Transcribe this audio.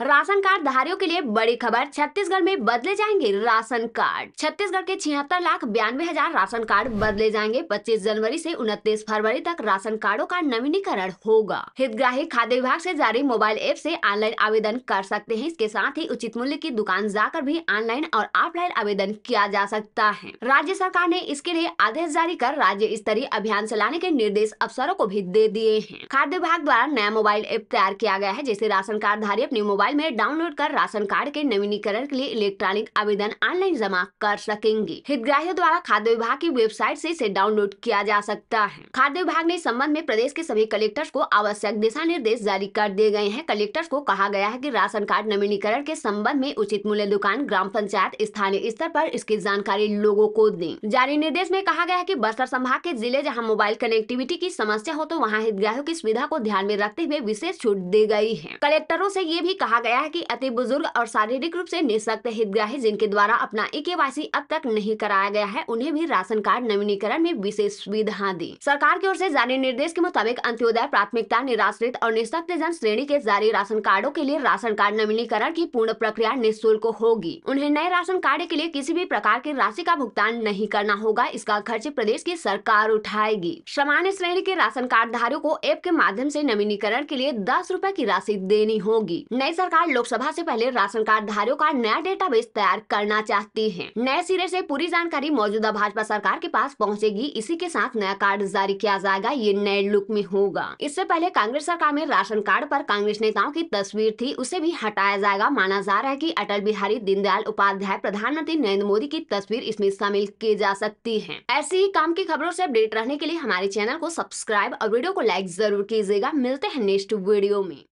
ration card धारियों के लिए बड़ी खबर छत्तीसगढ़ में बदले जाएंगे राशन कार्ड छत्तीसगढ़ के छिहत्तर लाख बयानवे हजार राशन कार्ड बदले जाएंगे 25 जनवरी से 29 फरवरी तक राशन कार्डों का नवीनीकरण होगा हितग्राही खाद्य विभाग से जारी मोबाइल ऐप से ऑनलाइन आवेदन कर सकते हैं इसके साथ ही उचित मूल्य की दुकान जाकर भी ऑनलाइन और ऑफलाइन आवेदन किया जा सकता है राज्य सरकार ने इसके लिए आदेश जारी कर राज्य स्तरीय अभियान चलाने के निर्देश अफसरों को भी दे दिए है खाद्य विभाग द्वारा नया मोबाइल ऐप तैयार किया गया है जिसे राशन कार्ड धारी अपनी मोबाइल मोबाइल में डाउनलोड कर राशन कार्ड के नवीनीकरण के लिए इलेक्ट्रॉनिक आवेदन ऑनलाइन जमा कर सकेंगे हितग्राहियों द्वारा खाद्य विभाग की वेबसाइट से इसे डाउनलोड किया जा सकता है खाद्य विभाग ने संबंध में प्रदेश के सभी कलेक्टर्स को आवश्यक दिशा निर्देश जारी कर दिए गए हैं कलेक्टर्स को कहा गया है की राशन कार्ड नवीनीकरण के संबंध में उचित मूल्य दुकान ग्राम पंचायत स्थानीय स्तर आरोप इसकी जानकारी लोगो को दे जारी निर्देश में कहा गया है की बस्तर संभाग के जिले जहाँ मोबाइल कनेक्टिविटी की समस्या हो तो वहाँ हितग्राहियों की सुविधा को ध्यान में रखते हुए विशेष छूट दी गयी है कलेक्टरों ऐसी ये भी कहा कहा गया है कि अति बुजुर्ग और शारीरिक रूप से निशक्त हितग्राही जिनके द्वारा अपना ए अब तक नहीं कराया गया है उन्हें भी राशन कार्ड नवीनीकरण में विशेष सुविधा दी सरकार की ओर से जारी निर्देश के मुताबिक अंत्योदय प्राथमिकता निराश्रित और निशक्त जन श्रेणी के जारी राशन कार्डो के लिए राशन कार्ड नवीनीकरण की पूर्ण प्रक्रिया निःशुल्क होगी उन्हें नए राशन कार्ड के लिए किसी भी प्रकार की राशि का भुगतान नहीं करना होगा इसका खर्च प्रदेश की सरकार उठाएगी सामान्य श्रेणी के राशन कार्ड धारियों को एप के माध्यम ऐसी नवीनीकरण के लिए दस रूपए की राशि देनी होगी नए सरकार लोकसभा से पहले राशन कार्ड धारियों का नया डेटाबेस तैयार करना चाहती है नए सिरे से पूरी जानकारी मौजूदा भाजपा सरकार के पास पहुंचेगी इसी के साथ नया कार्ड जारी किया जाएगा ये नए लुक में होगा इससे पहले कांग्रेस सरकार में राशन कार्ड पर कांग्रेस नेताओं की तस्वीर थी उसे भी हटाया जाएगा माना जा रहा है की अटल बिहारी दीनदयाल उपाध्याय प्रधानमंत्री नरेंद्र मोदी की तस्वीर इसमें शामिल की जा सकती है ऐसी ही काम की खबरों ऐसी अपडेट रहने के लिए हमारे चैनल को सब्सक्राइब और वीडियो को लाइक जरूर कीजिएगा मिलते हैं नेक्स्ट वीडियो में